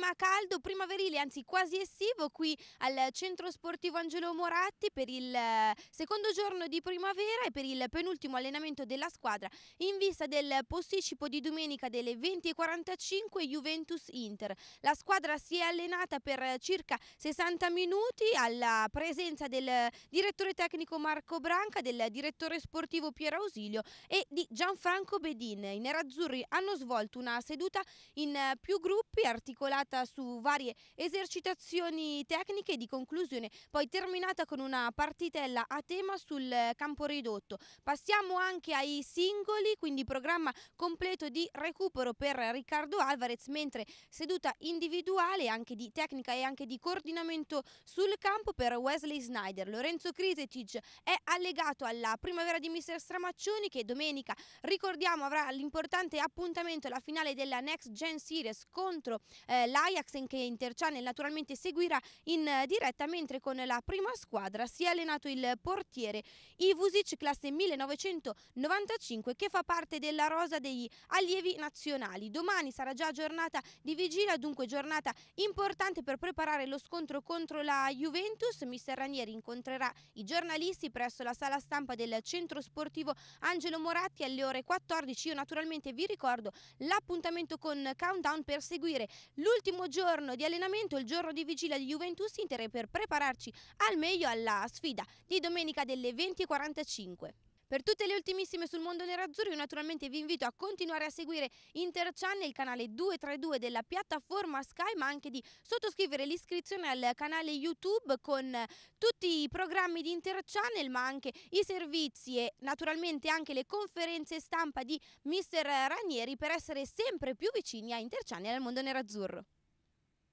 clima caldo primaverile, anzi quasi estivo, qui al centro sportivo Angelo Moratti per il eh, secondo giorno di primavera e per il penultimo allenamento della squadra in vista del posticipo di domenica delle 20.45 Juventus-Inter. La squadra si è allenata per circa 60 minuti alla presenza del direttore tecnico Marco Branca, del direttore sportivo Piero Ausilio e di Gianfranco Bedin. I nerazzurri hanno svolto una seduta in più gruppi articolati basata su varie esercitazioni tecniche di conclusione, poi terminata con una partitella a tema sul campo ridotto. Passiamo anche ai singoli, quindi programma completo di recupero per Riccardo Alvarez, mentre seduta individuale anche di tecnica e anche di coordinamento sul campo per Wesley Snyder. Lorenzo Krisetic è allegato alla primavera di mister Stramaccioni che domenica, ricordiamo, avrà l'importante appuntamento alla finale della Next Gen Series contro eh, la l'Ajax in che Interciane naturalmente seguirà in eh, diretta mentre con la prima squadra si è allenato il portiere Ivusic classe 1995 che fa parte della rosa degli allievi nazionali. Domani sarà già giornata di vigilia, dunque giornata importante per preparare lo scontro contro la Juventus. Mister Ranieri incontrerà i giornalisti presso la sala stampa del centro sportivo Angelo Moratti alle ore 14. Io naturalmente vi ricordo l'appuntamento con Countdown per seguire l'ultimo Ultimo giorno di allenamento, il giorno di vigilia di Juventus Inter per prepararci al meglio alla sfida di domenica delle 20.45. Per tutte le ultimissime sul mondo nerazzurro io naturalmente vi invito a continuare a seguire Inter Channel, il canale 232 della piattaforma Sky, ma anche di sottoscrivere l'iscrizione al canale YouTube con tutti i programmi di Inter Channel, ma anche i servizi e naturalmente anche le conferenze stampa di Mr. Ranieri per essere sempre più vicini a Inter Channel e al mondo nerazzurro.